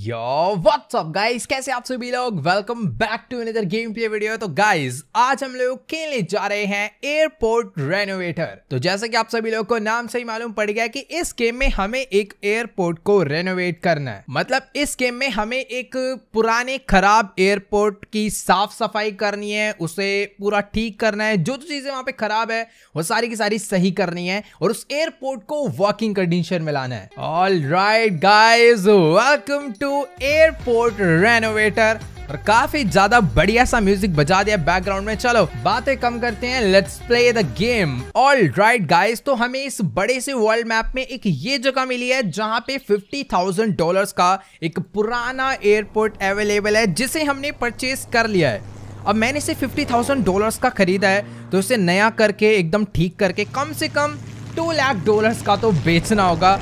Yo, what's up guys? कैसे आप सभी लोग welcome back to another game play video तो गाइज आज हम लोग खेलने जा रहे हैं एयरपोर्ट रेनोवेटर तो जैसे कि आप सभी लोग को नाम से ही मालूम पड़ गया कि इस गेम में हमें एक एयरपोर्ट को रेनोवेट करना है मतलब इस गेम में हमें एक पुराने खराब एयरपोर्ट की साफ सफाई करनी है उसे पूरा ठीक करना है जो जो चीजें वहां पे खराब है वो सारी की सारी सही करनी है और उस एयरपोर्ट को वर्किंग कंडीशन में लाना है all right guys welcome to to airport renovator और काफी ज्यादा बढ़िया सा म्यूजिक बजा दिया बैकग्राउंड में चलो बातें कम करते हैं let's play the game all right guys तो हमें इस बड़े से वर्ल्ड मैप में एक ये जगह मिली है जहां पे फिफ्टी थाउजेंड डॉलर का एक पुराना एयरपोर्ट अवेलेबल है जिसे हमने परचेज कर लिया है अब मैंने इसे फिफ्टी थाउजेंड डॉलर्स का खरीदा है तो इसे नया करके एकदम ठीक करके कम से कम टू लाख डॉलर्स का तो बेचना होगा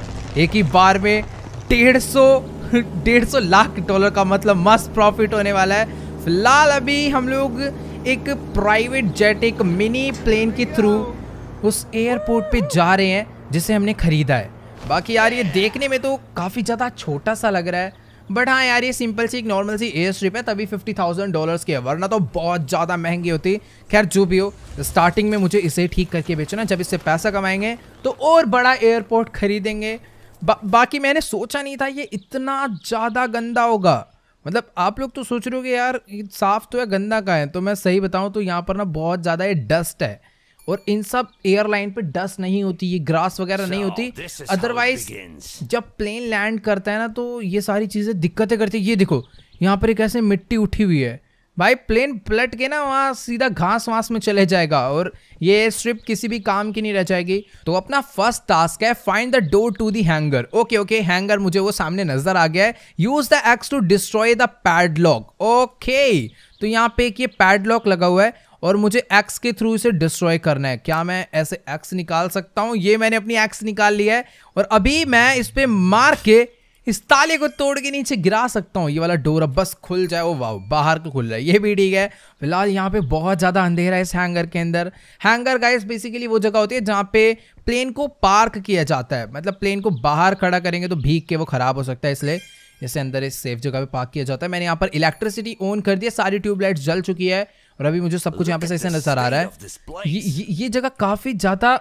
एक ही बार में डेढ़ सौ डेढ़ सौ लाख डॉलर का मतलब मस्त प्रॉफिट होने वाला है फिलहाल अभी हम लोग एक प्राइवेट जेट एक मिनी प्लेन के थ्रू उस एयरपोर्ट पे जा रहे हैं जिसे हमने ख़रीदा है बाकी यार ये देखने में तो काफ़ी ज़्यादा छोटा सा लग रहा है बट हाँ यार ये सिंपल सी एक नॉर्मल सी एयर स्ट्रिप है तभी फिफ्टी थाउजेंड डॉलर्स की है वरना तो बहुत ज़्यादा महंगी होती खैर जो भी हो स्टार्टिंग में मुझे इसे ठीक करके बेचना जब इससे पैसा कमाएंगे तो और बड़ा एयरपोर्ट खरीदेंगे बा, बाकी मैंने सोचा नहीं था ये इतना ज़्यादा गंदा होगा मतलब आप लोग तो सोच रहे हो कि यार साफ़ तो है गंदा का है तो मैं सही बताऊँ तो यहाँ पर ना बहुत ज़्यादा ये डस्ट है और इन सब एयरलाइन पे डस्ट नहीं होती ये ग्रास वगैरह so, नहीं होती अदरवाइज जब प्लेन लैंड करता है ना तो ये सारी चीज़ें दिक्कतें करती ये देखो यहाँ पर एक ऐसे मिट्टी उठी हुई है भाई प्लेन पलट के ना वहाँ सीधा घास वास में चले जाएगा और ये स्ट्रिप किसी भी काम की नहीं रह जाएगी तो अपना फर्स्ट टास्क है find the door to the hangar okay okay hangar मुझे वो सामने नजर आ गया है use the axe to destroy the padlock okay तो यहाँ पे एक ये पैडलॉक लगा हुआ है और मुझे एक्स के थ्रू इसे डिस्ट्रॉय करना है क्या मैं ऐसे एक्स निकाल सकता हूँ ये मैंने अपनी एक्स निकाल लिया है और अभी मैं इस पर मार के इस ताले को तोड़ के नीचे गिरा सकता हूँ ये वाला डोर अब बस खुल जाए वो वाह बाहर को खुल जाए ये भी ठीक है फिलहाल यहाँ पे बहुत ज़्यादा अंधेरा है इस हैंगर के अंदर हैंगर गाइस बेसिकली वो जगह होती है जहाँ पे प्लेन को पार्क किया जाता है मतलब प्लेन को बाहर खड़ा करेंगे तो भीग के वो ख़राब हो सकता है इसलिए जैसे अंदर इस सेफ जगह पे पार्क किया जाता है मैंने यहाँ पर इलेक्ट्रिसिटी ऑन कर दिया सारी ट्यूबलाइट जल चुकी है और अभी मुझे सब कुछ यहाँ पे सही से नजर आ रहा है ये जगह काफ़ी ज़्यादा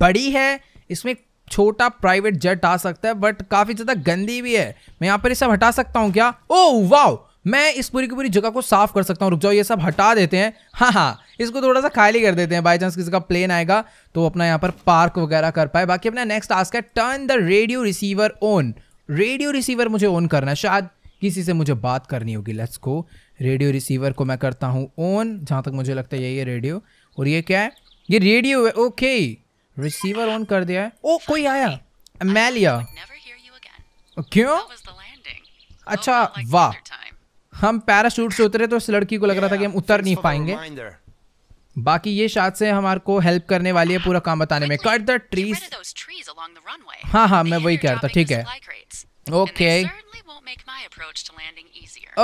बड़ी है इसमें छोटा प्राइवेट जेट आ सकता है बट काफ़ी ज़्यादा गंदी भी है मैं यहाँ पर ये सब हटा सकता हूँ क्या ओ वाओ मैं इस पूरी की पूरी जगह को साफ कर सकता हूँ रुक जाओ ये सब हटा देते हैं हाँ हाँ इसको थोड़ा सा खाली कर देते हैं बाई चांस किसी का प्लेन आएगा तो अपना यहाँ पर पार्क वगैरह कर पाए बाकी अपना नेक्स्ट टास्क है turn the radio receiver on radio receiver मुझे ऑन करना है शायद किसी से मुझे बात करनी होगी लेट्स को रेडियो रिसीवर को मैं करता हूँ ऑन जहाँ तक मुझे लगता है यही है रेडियो और ये क्या है ये रेडियो है ओके रिसीवर ऑन कर दिया है ओ कोई आया अमेलिया क्यों अच्छा वाह हम पैराशूट से उतरे तो इस लड़की को लग रहा था कि हम उतर नहीं पाएंगे बाकी ये शायद से हमारे को हेल्प करने वाली है पूरा काम बताने में कट द ट्रीज हाँ हाँ मैं वही कह रहा था ठीक है ओके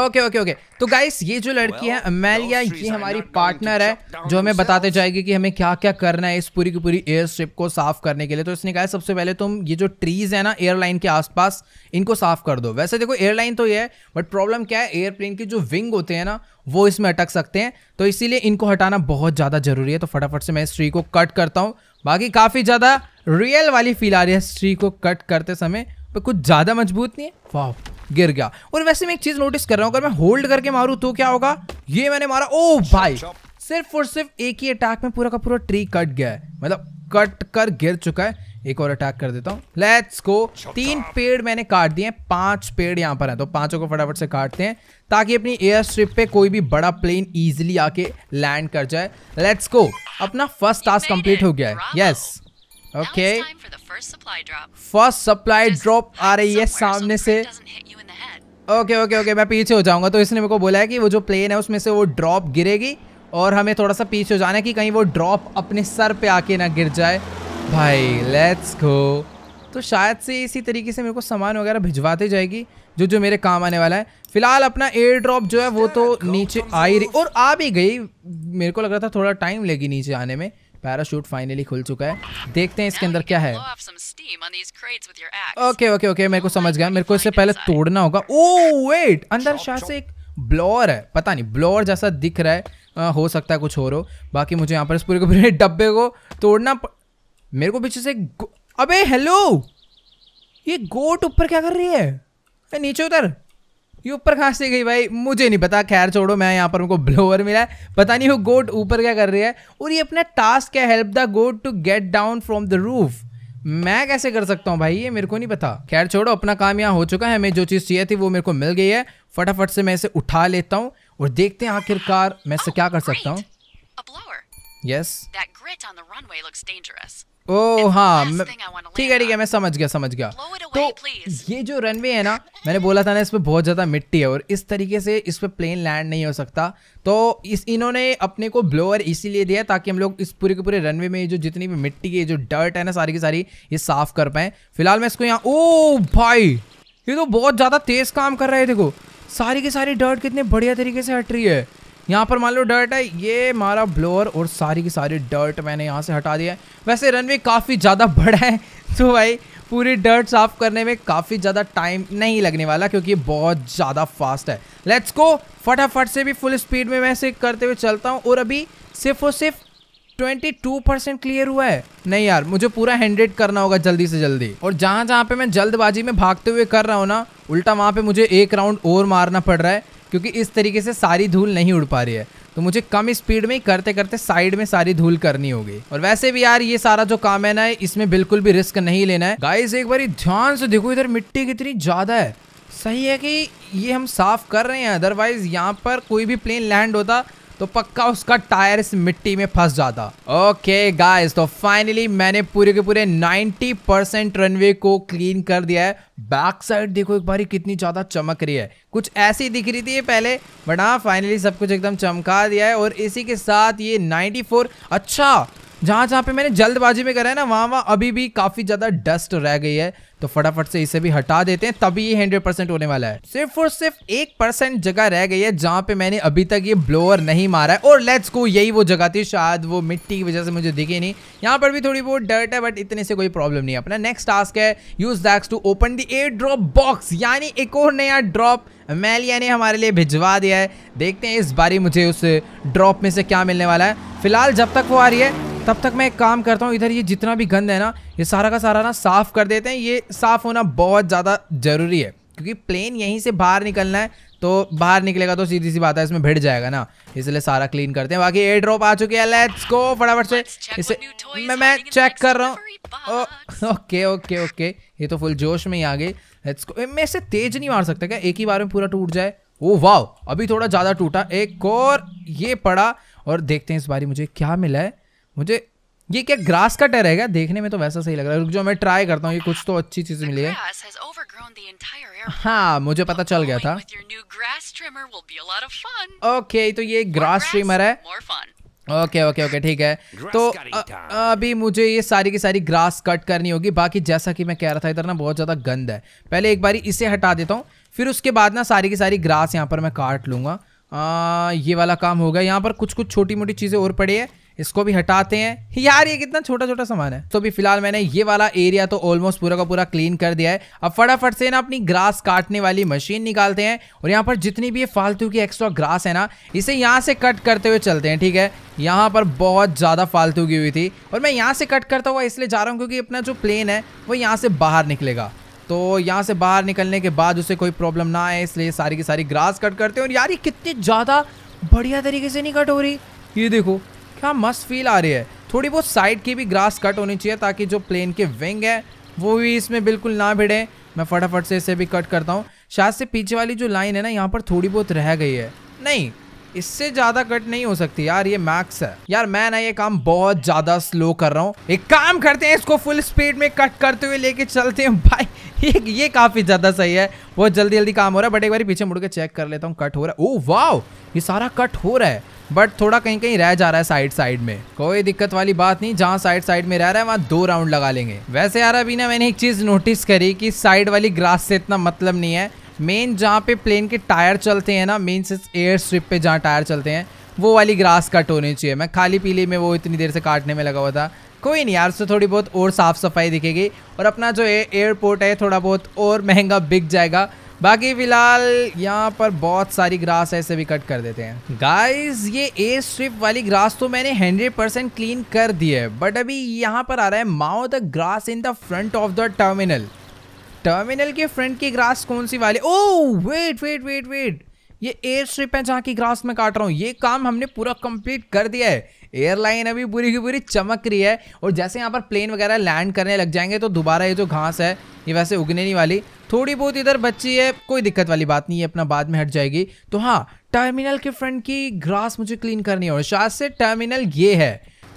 ओके ओके ओके तो गाइस ये जो लड़की well, है अमेलिया ये हमारी पार्टनर है जो हमें बताते जाएगी कि हमें क्या क्या करना है इस पूरी की पूरी एयर स्ट्रिप को साफ करने के लिए तो इसने कहा सबसे पहले तुम ये जो ट्रीज है ना एयरलाइन के आसपास इनको साफ कर दो वैसे देखो एयरलाइन तो ये है बट प्रॉब्लम क्या है एयरप्लेन के जो विंग होते हैं ना वो इसमें अटक सकते हैं तो इसीलिए इनको हटाना बहुत ज़्यादा जरूरी है तो फटाफट से मैं इस ट्री को कट करता हूँ बाकी काफ़ी ज़्यादा रियल वाली फील आ रही है इस ट्री को कट करते समय पर कुछ ज़्यादा मजबूत नहीं है वाह गिर गया और वैसे मैं एक चीज़ नोटिस कर रहा हूँ अगर मैं होल्ड करके मारू तो क्या होगा ये मैंने मारा ओ oh भाई सिर्फ और सिर्फ एक ही अटैक में पूरा का पूरा ट्री कट गया है मतलब कट कर गिर चुका है एक और अटैक कर देता हूँ लेट्स गो तीन पेड़ मैंने काट दिए पांच पेड़ यहाँ पर हैं तो पांचों को फटाफट से काटते हैं ताकि अपनी एयर स्ट्रिप पे कोई भी बड़ा प्लेन इजीली आके लैंड कर जाए लेट्स गो अपना फर्स्ट टास्क कंप्लीट हो गया है yes yes. Okay first supply drop आ रही है सामने से ओके ओके ओके मैं पीछे हो जाऊंगा तो इसने मेरे को बोला है कि वो जो प्लेन है उसमें से वो ड्रॉप गिरेगी और हमें थोड़ा सा पीछे हो जाना है कि कहीं वो ड्रॉप अपने सर पे आके ना गिर जाए भाई लेट्स गो तो शायद से इसी तरीके से मेरे को सामान वगैरह भिजवाते जाएगी जो जो मेरे काम आने वाला है फिलहाल अपना एयर ड्रॉप जो है वो तो नीचे आ ही रही और आ भी गई मेरे को लग रहा था थोड़ा टाइम लेगी नीचे आने में पैराशूट फाइनली खुल चुका है देखते हैं इसके अंदर क्या है ओके ओके ओके मेरे को समझ गया मेरे को इससे पहले तोड़ना होगा ओ वेट oh, अंदर शायद से एक ब्लोअर है पता नहीं ब्लोअर जैसा दिख रहा है आ, हो सकता है कुछ और हो बाकी मुझे यहाँ पर इस पूरे पूरे डब्बे को तोड़ना प... मेरे को पीछे से अबे हेलो ये गोट ऊपर क्या कर रही है नीचे उतर ये ऊपर कहाँ से गई भाई मुझे नहीं पता खैर छोड़ो मैं यहाँ पर उनको ब्लोअर मिला है पता नहीं वो गोट ऊपर क्या कर रही है और ये अपना टास्क है help the goat to get down from the roof मैं कैसे कर सकता हूँ भाई ये मेरे को नहीं पता खैर छोड़ो अपना काम यहाँ हो चुका है हमें जो चीज़ चाहिए थी वो मेरे को मिल गई है फटाफट से मैं इसे उठा लेता हूँ और देखते हैं आखिरकार मैं इससे क्या कर सकता हूँ यस oh, yes. Oh, हाँ, ठीक है ठीक है मैं समझ गया समझ गया तो ये जो रनवे है ना मैंने बोला था ना इस पर बहुत ज़्यादा मिट्टी है और इस तरीके से इस पर प्लेन लैंड नहीं हो सकता तो इस इन्होंने अपने को ब्लोअर इसीलिए दिया ताकि हम लोग इस पूरे के पूरे रनवे में जो जितनी भी मिट्टी की जो डर्ट है ना सारी की सारी ये साफ़ कर पाए फिलहाल मैं इसको यहाँ ओ भाई ये तो बहुत ज़्यादा तेज़ काम कर रहे हैं देखो सारी की सारी डर्ट कितने बढ़िया तरीके से हट रही है यहाँ पर मान लो डर्ट है ये हमारा ब्लोअर और सारी की सारी डर्ट मैंने यहाँ से हटा दिया है वैसे रनवे काफ़ी ज़्यादा बड़ा है तो भाई पूरी डर्ट साफ करने में काफ़ी ज़्यादा टाइम नहीं लगने वाला क्योंकि बहुत ज़्यादा फास्ट है लेट्स को फटाफट से भी फुल स्पीड में मैं से करते हुए चलता हूँ और अभी सिर्फ और सिर्फ 22 परसेंट क्लियर हुआ है नहीं यार मुझे पूरा हैंड्रेड करना होगा जल्दी से जल्दी और जहाँ जहाँ पे मैं जल्दबाजी में भागते हुए कर रहा हूँ ना उल्टा वहाँ पे मुझे एक राउंड और मारना पड़ रहा है क्योंकि इस तरीके से सारी धूल नहीं उड़ पा रही है तो मुझे कम स्पीड में करते करते साइड में सारी धूल करनी होगी और वैसे भी यार ये सारा जो काम है ना इसमें बिल्कुल भी रिस्क नहीं लेना है गाइस एक बार ध्यान से देखो इधर मिट्टी कितनी ज़्यादा है सही है कि ये हम साफ कर रहे हैं अदरवाइज़ यहाँ पर कोई भी प्लेन लैंड होता तो पक्का उसका टायर इस मिट्टी में फंस जाता ओके गाइस तो फाइनली मैंने पूरे के पूरे 90 परसेंट रनवे को क्लीन कर दिया है बैक साइड देखो एक बारी कितनी ज़्यादा चमक रही है कुछ ऐसी दिख रही थी ये पहले बट हाँ फाइनली सब कुछ एकदम चमका दिया है और इसी के साथ ये 94 अच्छा जहाँ जहाँ पे मैंने जल्दबाजी में करा है ना वहाँ वहाँ अभी भी काफ़ी ज़्यादा डस्ट रह गई है तो फटाफट से इसे भी हटा देते हैं तभी ये हंड्रेड परसेंट होने वाला है सिर्फ और सिर्फ एक परसेंट जगह रह गई है जहाँ पे मैंने अभी तक ये ब्लोअर नहीं मारा है और लेट्स को यही वो जगह थी शायद वो मिट्टी की वजह से मुझे दिखी नहीं यहाँ पर भी थोड़ी बहुत डर्ट है बट इतने से कोई प्रॉब्लम नहीं है अपना नेक्स्ट टास्क है use the axe to open the air drop box यानी एक और नया ड्रॉप मैलिया ने हमारे लिए भिजवा दिया है देखते हैं इस बारी मुझे उस ड्रॉप में से क्या मिलने वाला है फिलहाल जब तक वो आ रही है तब तक मैं एक काम करता हूँ इधर ये जितना भी गंद है ना ये सारा का सारा ना साफ़ कर देते हैं ये साफ़ होना बहुत ज़्यादा ज़रूरी है क्योंकि प्लेन यहीं से बाहर निकलना है तो बाहर निकलेगा तो सीधी सी बात है इसमें भिड़ जाएगा ना इसलिए सारा क्लीन करते हैं बाकी एयर ड्रॉप आ चुकी है लेट्स गो फटाफट से इसे मैं मैं चेक कर रहा हूँ ओके ओके ओके ये तो फुल जोश में ही आ गई लेट्स गो मैं इसे तेज नहीं मार सकता क्या एक ही बार में पूरा टूट जाए ओ वाह अभी थोड़ा ज़्यादा टूटा एक और ये पड़ा और देखते हैं इस बारी मुझे क्या मिला है मुझे ये क्या ग्रास कट है रहेगा देखने में तो वैसा सही लग रहा है रुक जो मैं ट्राई करता हूँ ये कुछ तो अच्छी चीज मिली है हाँ मुझे पता चल गया था ओके तो ये ग्रास ट्रिमर है ओके ओके ओके ठीक है तो अभी मुझे ये सारी की सारी ग्रास कट करनी होगी बाकी जैसा कि मैं कह रहा था इधर ना बहुत ज़्यादा गंद है पहले एक बारी इसे हटा देता हूँ फिर उसके बाद ना सारी की सारी ग्रास यहाँ पर मैं काट आ, ये वाला काम होगा यहाँ पर कुछ कुछ छोटी मोटी चीज़ें और पड़ी है इसको भी हटाते हैं यार ये कितना छोटा छोटा सामान है तो भी फिलहाल मैंने ये वाला एरिया तो ऑलमोस्ट पूरा का पूरा क्लीन कर दिया है अब फटाफट से ना अपनी ग्रास काटने वाली मशीन निकालते हैं और यहाँ पर जितनी भी ये फालतू की एक्स्ट्रा ग्रास है ना इसे यहाँ से कट करते हुए चलते हैं ठीक है यहाँ पर बहुत ज़्यादा फालतू की हुई थी और मैं यहाँ से कट करता हुआ इसलिए जा रहा हूँ क्योंकि अपना जो प्लेन है वो यहाँ से बाहर निकलेगा तो यहाँ से बाहर निकलने के बाद उसे कोई प्रॉब्लम ना आए इसलिए सारी की सारी ग्रास कट करते हैं और यार ये कितनी ज़्यादा बढ़िया तरीके से नहीं कट हो रही ये देखो क्या मस्त फील आ रही है थोड़ी बहुत साइड की भी ग्रास कट होनी चाहिए ताकि जो प्लेन के विंग है वो भी इसमें बिल्कुल ना भिड़े मैं फटाफट से इसे भी कट करता हूँ शायद से पीछे वाली जो लाइन है ना यहाँ पर थोड़ी बहुत रह गई है नहीं इससे ज्यादा कट नहीं हो सकती यार ये मैक्स है यार मैं ना ये काम बहुत ज्यादा स्लो कर रहा हूँ एक काम करते हैं इसको फुल स्पीड में कट करते हुए लेके चलते हैं भाई ये ये काफी ज्यादा सही है वो जल्दी जल्दी काम हो रहा है बट एक बार पीछे मुड़ के चेक कर लेता हूँ कट हो रहा है ओ वाह ये सारा कट हो रहा है बट थोड़ा कहीं कहीं रह जा रहा है साइड साइड में कोई दिक्कत वाली बात नहीं जहाँ साइड साइड में रह रहा है वहाँ दो राउंड लगा लेंगे वैसे यार अभी ना मैंने एक चीज नोटिस करी कि साइड वाली ग्रास से इतना मतलब नहीं है मेन जहाँ पे प्लेन के टायर चलते हैं ना मेन से एयर स्ट्रिप पे जहाँ टायर चलते हैं वो वाली ग्रास कट होनी चाहिए मैं खाली पीली में वो इतनी देर से काटने में लगा हुआ था कोई नहीं यार से थोड़ी बहुत और साफ़ सफाई दिखेगी और अपना जो एयरपोर्ट है थोड़ा बहुत और महंगा बिक जाएगा बाकी फ़िलहाल यहाँ पर बहुत सारी ग्रास ऐसे भी कट कर देते हैं गाइस ये ए स्ट्रिप वाली ग्रास तो मैंने 100 परसेंट क्लीन कर दी है बट अभी यहाँ पर आ रहा है mow the grass in the front of the terminal terminal के फ्रंट की ग्रास कौन सी वाली oh wait wait wait wait ये एयर स्ट्रिप है जहाँ की ग्रास में काट रहा हूँ ये काम हमने पूरा कंप्लीट कर दिया है एयरलाइन अभी पूरी की पूरी चमक रही है और जैसे यहाँ पर प्लेन वगैरह लैंड करने लग जाएंगे तो दोबारा ये जो घास है ये वैसे उगने नहीं वाली थोड़ी बहुत इधर बच्ची है कोई दिक्कत वाली बात नहीं है अपना बाद में हट जाएगी तो हाँ टर्मिनल के फ्रंट की ग्रास मुझे क्लीन करनी है और शायद से टर्मिनल ये है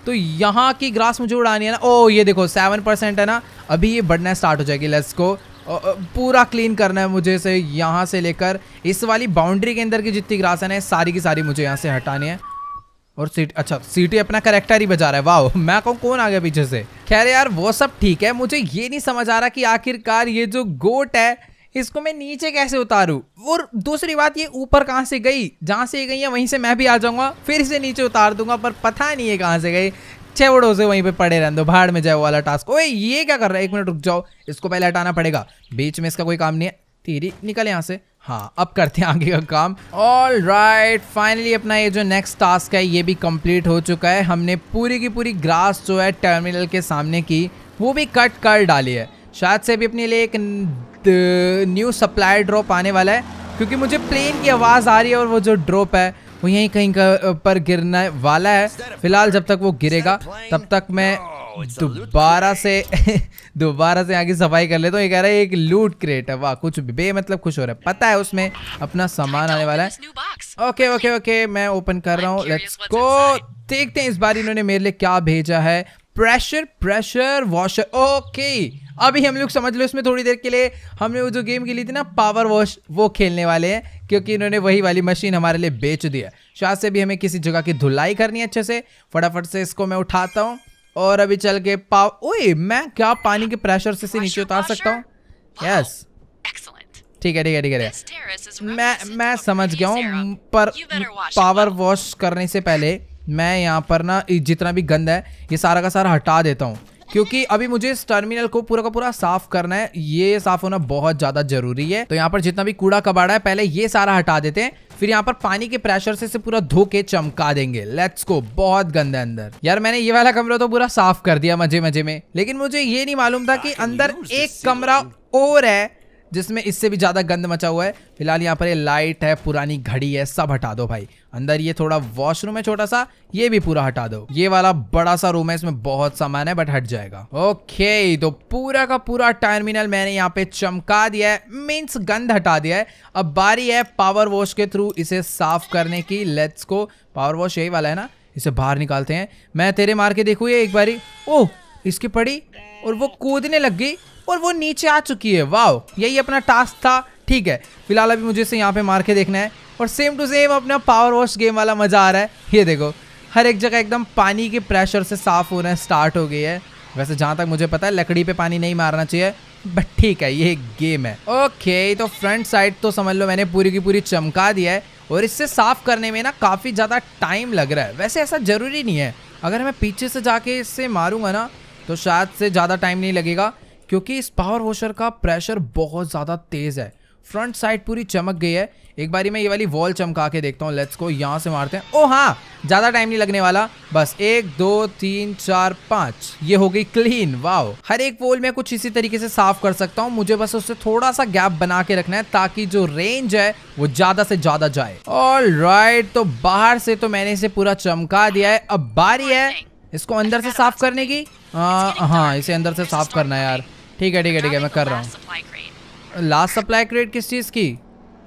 तो यहाँ की ग्रास मुझे उड़ानी है ना ओ ये देखो सेवन परसेंट है ना अभी ये बढ़ना स्टार्ट हो जाएगी लेट्स को पूरा क्लीन करना है मुझे से यहाँ से लेकर इस वाली बाउंड्री के अंदर की जितनी ग्रासन है सारी की सारी मुझे यहाँ से हटानी है और सीट अच्छा सीटी अपना करेक्टर ही बजा रहा है वाह मैं कहूँ कौन आ गया पीछे से खैर यार वो सब ठीक है मुझे ये नहीं समझ आ रहा कि आखिरकार ये जो गोट है इसको मैं नीचे कैसे उतारूँ और दूसरी बात ये ऊपर कहाँ से गई जहाँ से ये गई है वहीं से मैं भी आ जाऊँगा फिर इसे नीचे उतार दूंगा पर पता नहीं है कहाँ से गई चेवड़ों से वहीं पे पड़े रहने दो भाड़ में जाए वाला टास्क ओए ये क्या कर रहा है एक मिनट रुक जाओ इसको पहले हटाना पड़ेगा बीच में इसका कोई काम नहीं है तेरी निकल यहाँ से हाँ अब करते हैं आगे का काम ऑल राइट फाइनली अपना ये जो नेक्स्ट टास्क है ये भी कंप्लीट हो चुका है हमने पूरी की पूरी ग्रास जो है टर्मिनल के सामने की वो भी कट कर डाली है शायद से भी अपने लिए एक न्यू सप्लाई ड्रॉप आने वाला है क्योंकि मुझे प्लेन की आवाज़ आ रही है और वो जो ड्रॉप है वो यहीं कहीं पर गिरने वाला है फिलहाल जब तक वो गिरेगा तब तक मैं दोबारा से दोबारा से यहाँ की सफाई कर लेता तो ये कह रहा है एक लूट क्रेट है वाह कुछ बे मतलब खुश हो रहा है पता है उसमें अपना सामान आने वाला है ओके ओके ओके मैं ओपन कर रहा हूँ लेट्स गो देखते हैं इस बार इन्होंने मेरे लिए क्या भेजा है प्रेशर प्रेशर वॉशर ओके अभी हम लोग समझ लो इसमें थोड़ी देर के लिए हमने वो जो गेम खेली थी ना पावर वॉश वो खेलने वाले हैं क्योंकि इन्होंने वही वाली मशीन हमारे लिए बेच दिया शायद से भी हमें किसी जगह की धुलाई करनी है अच्छे से फटाफट से इसको मैं उठाता हूँ और अभी चल के पाव ओए मैं क्या पानी के प्रेशर से, से नीचे उतार सकता हूँ यस ठीक है ठीक है ठीक है मैं मैं समझ गया हूँ पर पावर वॉश करने से पहले मैं यहाँ पर ना जितना भी गंद है ये सारा का सारा हटा देता हूँ क्योंकि अभी मुझे इस टर्मिनल को पूरा का पूरा साफ करना है ये साफ होना बहुत ज्यादा जरूरी है तो यहाँ पर जितना भी कूड़ा कबाड़ा है पहले ये सारा हटा देते हैं फिर यहाँ पर पानी के प्रेशर से इसे पूरा धो के चमका देंगे लेट्स को बहुत गंदे अंदर यार मैंने ये वाला कमरा तो पूरा साफ कर दिया मजे मजे में लेकिन मुझे ये नहीं मालूम था कि अंदर एक कमरा और है जिसमें इससे भी ज़्यादा गंद मचा हुआ है फिलहाल यहाँ पर ये लाइट है पुरानी घड़ी है सब हटा दो भाई अंदर ये थोड़ा वॉशरूम है छोटा सा ये भी पूरा हटा दो ये वाला बड़ा सा रूम है इसमें बहुत सामान है बट हट जाएगा ओके तो पूरा का पूरा टर्मिनल मैंने यहाँ पे चमका दिया है मीन्स गंद हटा दिया है अब बारी है पावर वॉश के थ्रू इसे साफ करने की लेट्स को पावर वॉश यही वाला है ना इसे बाहर निकालते हैं मैं तेरे मार के देखू ये एक बारी ओह इसकी पड़ी और वो कूदने लग गई और वो नीचे आ चुकी है वाओ यही अपना टास्क था ठीक है फिलहाल अभी मुझे इसे यहाँ पे मार के देखना है और सेम टू सेम अपना पावर वॉश गेम वाला मज़ा आ रहा है ये देखो हर एक जगह एकदम पानी के प्रेशर से साफ़ होना स्टार्ट हो गई है वैसे जहाँ तक मुझे पता है लकड़ी पे पानी नहीं मारना चाहिए बट ठीक है ये गेम है ओके तो फ्रंट साइड तो समझ लो मैंने पूरी की पूरी चमका दिया है और इससे साफ़ करने में ना काफ़ी ज़्यादा टाइम लग रहा है वैसे ऐसा ज़रूरी नहीं है अगर मैं पीछे से जाके इससे मारूंगा ना तो शायद से ज़्यादा टाइम नहीं लगेगा क्योंकि इस पावर वॉशर का प्रेशर बहुत ज़्यादा तेज़ है फ्रंट साइड पूरी चमक गई है एक बारी मैं ये वाली वॉल चमका के देखता हूँ लेट्स को यहाँ से मारते हैं ओ हाँ ज़्यादा टाइम नहीं लगने वाला बस एक दो तीन चार पाँच ये हो गई क्लीन वाह हर एक वॉल में कुछ इसी तरीके से साफ कर सकता हूँ मुझे बस उससे थोड़ा सा गैप बना के रखना है ताकि जो रेंज है वो ज़्यादा से ज़्यादा जाए और राइट तो बाहर से तो मैंने इसे पूरा चमका दिया है अब बारी है इसको अंदर से साफ करने की हाँ, हाँ इसे अंदर से साफ करना है यार ठीक है ठीक है ठीक है मैं कर रहा हूँ लास्ट सप्लाई क्रेड किस चीज़ की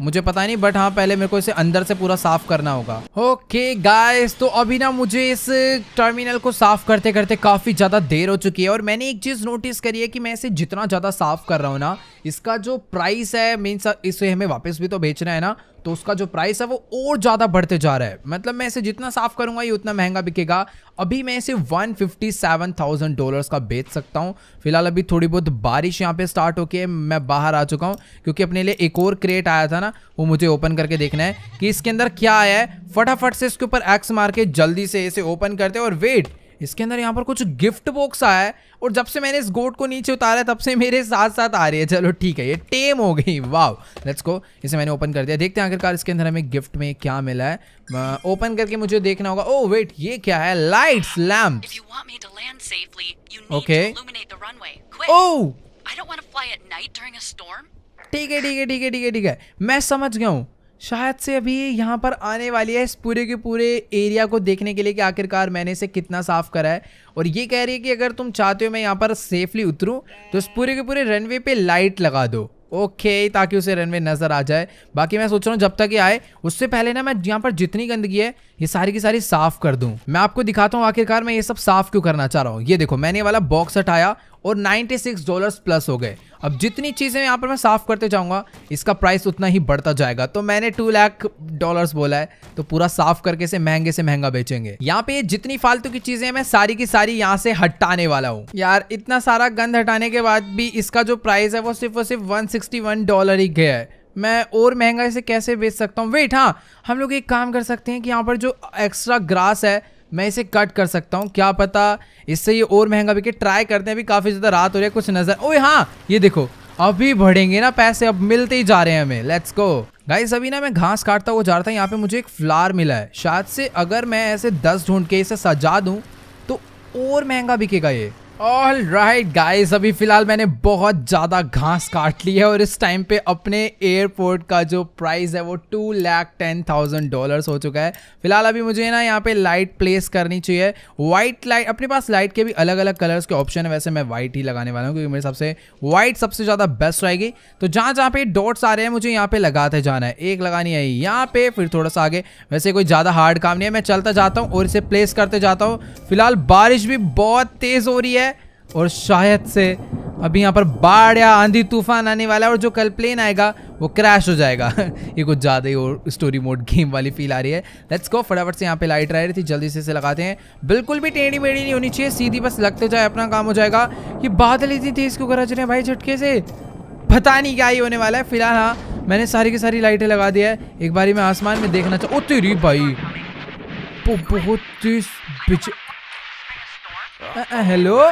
मुझे पता नहीं बट हाँ पहले मेरे को इसे अंदर से पूरा साफ करना होगा ओके गाइस तो अभी ना मुझे इस टर्मिनल को साफ करते करते काफ़ी ज़्यादा देर हो चुकी है और मैंने एक चीज़ नोटिस करी है कि मैं इसे जितना ज़्यादा साफ कर रहा हूँ ना इसका जो प्राइस है मीन्स इसे हमें वापस भी तो बेचना है ना तो उसका जो प्राइस है वो और ज़्यादा बढ़ते जा रहा है मतलब मैं इसे जितना साफ करूँगा ये उतना महंगा बिकेगा अभी मैं इसे one fifty seven thousand dollars का बेच सकता हूँ फिलहाल अभी थोड़ी बहुत बारिश यहाँ पे स्टार्ट होके मैं बाहर आ चुका हूँ क्योंकि अपने लिए एक और क्रेट आया था ना वो मुझे ओपन करके देखना है कि इसके अंदर क्या आया है फटाफट से इसके ऊपर एक्स मार के जल्दी से इसे ओपन करते हैं और वेट इसके अंदर यहाँ पर कुछ गिफ्ट बॉक्स आया है और जब से मैंने इस गोट को नीचे उतारा है तब से मेरे साथ साथ आ रही है चलो ठीक है ये टेम हो गई वाव लेट्स गो इसे मैंने ओपन कर दिया देखते हैं आखिरकार इसके अंदर हमें गिफ्ट में क्या मिला है ओपन करके मुझे देखना होगा ओ oh, वेट ये क्या है लाइट लैम्प ओके ठीक है ठीक है ठीक है ठीक है ठीक है मैं समझ गया हूँ शायद से अभी यहाँ पर आने वाली है इस पूरे के पूरे एरिया को देखने के लिए कि आखिरकार मैंने इसे कितना साफ़ करा है और ये कह रही है कि अगर तुम चाहते हो मैं यहाँ पर सेफली उतरूँ तो इस पूरे के पूरे रनवे पे लाइट लगा दो ओके okay, ताकि उसे रनवे नज़र आ जाए बाकी मैं सोच रहा हूँ जब तक ये आए उससे पहले ना मैं यहाँ पर जितनी गंदगी है ये सारी की सारी साफ कर दूं मैं आपको दिखाता हूँ आखिरकार मैं ये सब साफ क्यों करना चाह रहा हूँ ये देखो मैंने वाला बॉक्स हटाया और 96 डॉलर्स प्लस हो गए अब जितनी चीज़ें यहाँ पर मैं साफ़ करते जाऊँगा इसका प्राइस उतना ही बढ़ता जाएगा तो मैंने टू लाख डॉलर्स बोला है तो पूरा साफ करके से महंगे से महंगा बेचेंगे यहाँ पे ये जितनी फालतू की चीज़ें मैं सारी की सारी यहाँ से हटाने वाला हूँ यार इतना सारा गंद हटाने के बाद भी इसका जो प्राइस है वो सिर्फ और सिर्फ वन डॉलर ही गया है मैं और महंगा इसे कैसे बेच सकता हूँ वेट हाँ हम लोग एक काम कर सकते हैं कि यहाँ पर जो एक्स्ट्रा ग्रास है मैं इसे कट कर सकता हूँ क्या पता इससे ये और महंगा बिके ट्राई करते हैं अभी काफ़ी ज़्यादा रात हो रही है कुछ नज़र ओए हाँ ये देखो अभी बढ़ेंगे ना पैसे अब मिलते ही जा रहे हैं हमें लेट्स गो गाइस अभी ना मैं घास काटता हुआ जा रहा था यहाँ पे मुझे एक फ्लावर मिला है शायद से अगर मैं ऐसे दस ढूंढ के इसे सजा दूँ तो और महंगा बिकेगा ये ऑल राइट गाइज अभी फ़िलहाल मैंने बहुत ज़्यादा घास काट ली है और इस टाइम पे अपने एयरपोर्ट का जो प्राइस है वो two lakh ten thousand dollars हो चुका है फिलहाल अभी मुझे ना यहाँ पे लाइट प्लेस करनी चाहिए वाइट लाइट अपने पास लाइट के भी अलग अलग कलर्स के ऑप्शन है वैसे मैं वाइट ही लगाने वाला हूँ क्योंकि मेरे हिसाब से वाइट सबसे ज़्यादा बेस्ट रहेगी तो जहाँ जहाँ पे डॉट्स आ रहे हैं मुझे यहाँ पे लगाते जाना है एक लगानी है यहाँ पे फिर थोड़ा सा आगे वैसे कोई ज़्यादा हार्ड काम नहीं है मैं चलता जाता हूँ और इसे प्लेस करते जाता हूँ फिलहाल बारिश भी बहुत तेज़ हो रही है और शायद से अभी यहाँ पर बाढ़ या आंधी तूफान आने वाला है और जो कल प्लेन आएगा वो क्रैश हो जाएगा ये कुछ ज़्यादा ही और स्टोरी मोड गेम वाली फील आ रही है लेट्स गो फटाफट से यहाँ पे लाइट रह रही थी जल्दी से इसे लगाते हैं बिल्कुल भी टेढ़ी मेढ़ी नहीं होनी चाहिए सीधी बस लगते जाए अपना काम हो जाएगा ये बादल इतनी तेज़ क्यों गरज रहे हैं भाई झटके से पता नहीं क्या ही होने वाला है फिलहाल हाँ मैंने सारी की सारी लाइटें लगा दी है एक बार मैं आसमान में देखना चाहूँ तेरी भाई बहुत तेज हेलो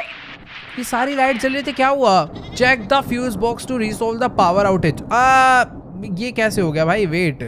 ये सारी लाइट चल रही थी क्या हुआ check the fuse box to resolve the power outage ये कैसे हो गया भाई वेट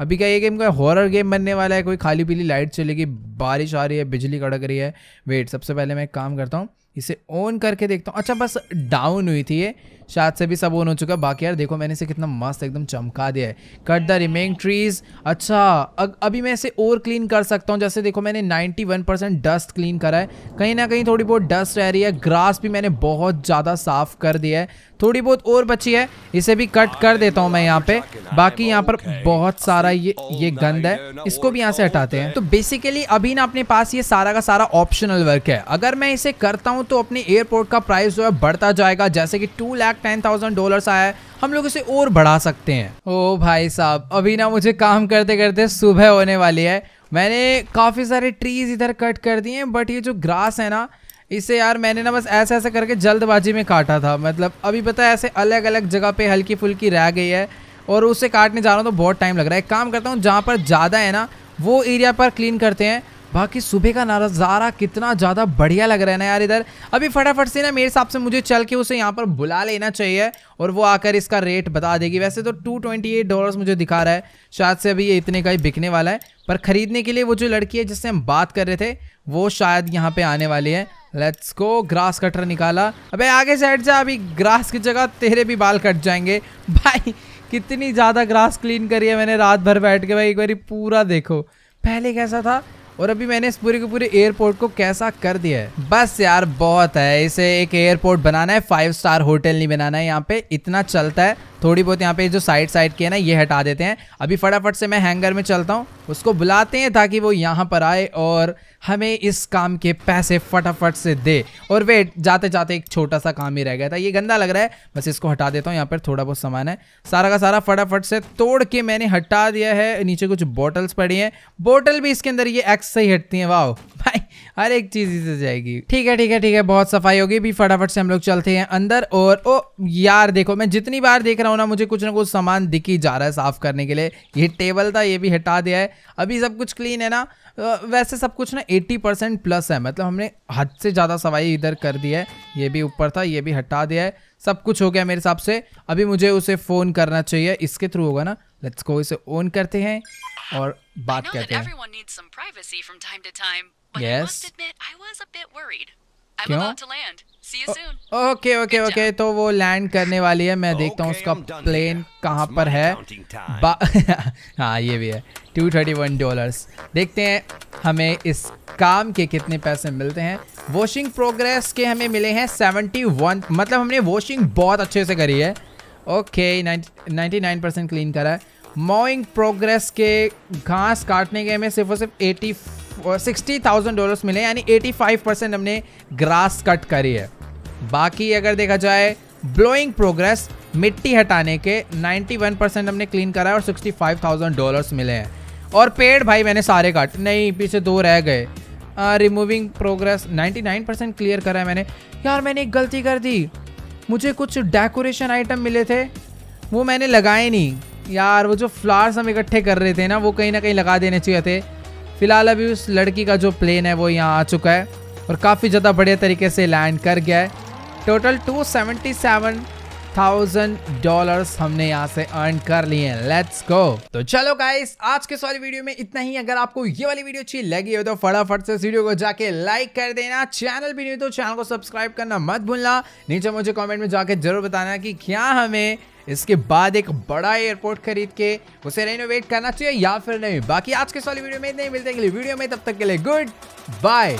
अभी क्या ये गेम का हॉरर गेम बनने वाला है कोई खाली पीली लाइट चलेगी बारिश आ रही है बिजली कड़क रही है वेट सबसे पहले मैं एक काम करता हूँ इसे ऑन करके देखता हूँ अच्छा बस डाउन हुई थी ये शायद से भी सब ओन हो चुका है बाकी यार देखो मैंने इसे कितना मस्त एकदम चमका दिया है कट द रिमेनिंग ट्रीज अच्छा अग, अभी मैं इसे और क्लीन कर सकता हूँ जैसे देखो मैंने 91 डस्ट क्लीन करा है कहीं ना कहीं थोड़ी बहुत डस्ट रह रही है ग्रास भी मैंने बहुत ज़्यादा साफ कर दिया है थोड़ी बहुत और बची है इसे भी कट कर देता हूँ मैं यहाँ पे बाकी यहाँ पर बहुत सारा ये oh, ये गंद है इसको भी यहाँ से हटाते हैं तो बेसिकली अभी ना अपने पास ये सारा का सारा ऑप्शनल वर्क है अगर मैं इसे करता हूँ तो अपने एयरपोर्ट का प्राइस जो है बढ़ता जाएगा जैसे कि two lakh ten thousand dollar आया है हम लोग इसे और बढ़ा सकते हैं ओ भाई साहब अभी ना मुझे काम करते करते सुबह होने वाली है मैंने काफ़ी सारे ट्रीज इधर कट कर दिए बट ये जो ग्रास है ना इसे यार मैंने ना बस ऐसे ऐसे करके जल्दबाजी में काटा था मतलब अभी पता है ऐसे अलग अलग जगह पे हल्की फुल्की रह गई है और उसे काटने जा रहा हूँ तो बहुत टाइम लग रहा है एक काम करता हूँ जहाँ पर ज़्यादा है ना वो एरिया पर क्लीन करते हैं बाकी सुबह का नज़ारा कितना ज़्यादा बढ़िया लग रहा है ना यार इधर अभी फटाफट से ना मेरे हिसाब से मुझे चल के उसे यहाँ पर बुला लेना चाहिए और वो आकर इसका रेट बता देगी वैसे तो टू ट्वेंटी एट डॉलर्स मुझे दिखा रहा है शायद से अभी ये इतने का ही बिकने वाला है पर ख़रीदने के लिए वो जो लड़की है जिससे हम बात कर रहे थे वो शायद यहाँ पर आने वाली है लेट्स को ग्रास कटर निकाला अब आगे साइड से अभी ग्रास की जगह तेरे भी बाल कट जाएंगे भाई कितनी ज़्यादा ग्रास क्लीन करी है मैंने रात भर बैठ के भाई एक बार पूरा देखो पहले कैसा था और अभी मैंने इस पूरे के पूरे एयरपोर्ट को कैसा कर दिया है बस यार बहुत है इसे एक एयरपोर्ट बनाना है फाइव स्टार होटल नहीं बनाना है यहाँ पे इतना चलता है थोड़ी बहुत यहाँ पे जो साइड साइड की है ना ये हटा देते हैं अभी फटाफट से मैं हैंगर में चलता हूँ उसको बुलाते हैं ताकि वो यहाँ पर आए और हमें इस काम के पैसे फटाफट से दे और वेट जाते जाते एक छोटा सा काम ही रह गया था ये गंदा लग रहा है बस इसको हटा देता हूँ यहाँ पर थोड़ा बहुत सामान है सारा का सारा फटाफट से तोड़ के मैंने हटा दिया है नीचे कुछ बॉटल्स पड़ी हैं बॉटल भी इसके अंदर ये एक्स से ही हटती हैं वाह भाई हर एक चीज़ इसे जाएगी ठीक है ठीक है ठीक है बहुत सफाई होगी भी फटाफट से हम लोग चलते हैं अंदर और ओ यार देखो मैं जितनी बार देख रहा हूँ ना मुझे कुछ ना कुछ सामान दिख ही जा रहा है साफ़ करने के लिए ये टेबल था ये भी हटा दिया है अभी सब कुछ क्लीन है ना तो वैसे सब कुछ ना 80 परसेंट प्लस है मतलब हमने हद से ज़्यादा सवाई इधर कर दी है ये भी ऊपर था ये भी हटा दिया है सब कुछ हो गया मेरे हिसाब से अभी मुझे उसे फ़ोन करना चाहिए इसके थ्रू होगा ना लेट्स को इसे ऑन करते हैं और बात करते हैं yes. क्यों ओके ओके ओके तो वो लैंड करने वाली है मैं देखता हूँ उसका प्लेन कहाँ पर है हाँ ये भी है टू थर्टी वन डॉलर्स देखते हैं हमें इस काम के कितने पैसे मिलते हैं वॉशिंग प्रोग्रेस के हमें मिले हैं सेवेंटी वन मतलब हमने वॉशिंग बहुत अच्छे से करी है okay ninety nine percent clean करा है मॉइंग प्रोग्रेस के घास काटने के हमें सिर्फ और सिर्फ एटी सिक्सटी थाउजेंड डॉलर्स मिले यानी एटी फाइव परसेंट हमने ग्रास कट करी है बाकी अगर देखा जाए ब्लोइंग प्रोग्रेस मिट्टी हटाने के 91 परसेंट हमने क्लीन करा है और 65,000 डॉलर्स मिले हैं और पेड़ भाई मैंने सारे काट नहीं पीछे दो रह गए रिमूविंग प्रोग्रेस 99 परसेंट क्लियर करा है मैंने यार मैंने एक गलती कर दी मुझे कुछ डेकोरेशन आइटम मिले थे वो मैंने लगाए नहीं यार वो जो फ्लावर्स हम इकट्ठे कर रहे थे ना वो कहीं ना कहीं लगा देने चाहिए थे फिलहाल अभी उस लड़की का जो प्लेन है वो यहाँ आ चुका है और काफ़ी ज़्यादा बढ़िया तरीके से लैंड कर गया है total two seventy seven thousand dollar हमने यहाँ से अर्न कर लिए लेट्स गो तो चलो गाइस आज के सॉरी वीडियो में इतना ही अगर आपको ये वाली वीडियो अच्छी लगी हो तो फटाफट से इस वीडियो को जाके लाइक कर देना चैनल भी नहीं तो चैनल को सब्सक्राइब करना मत भूलना नीचे मुझे कमेंट में जाके जरूर बताना कि क्या हमें इसके बाद एक बड़ा एयरपोर्ट खरीद के उसे रेनोवेट करना चाहिए या फिर नहीं बाकी आज के सॉली वीडियो में नहीं मिलते हैं वीडियो में तब तक के लिए गुड बाय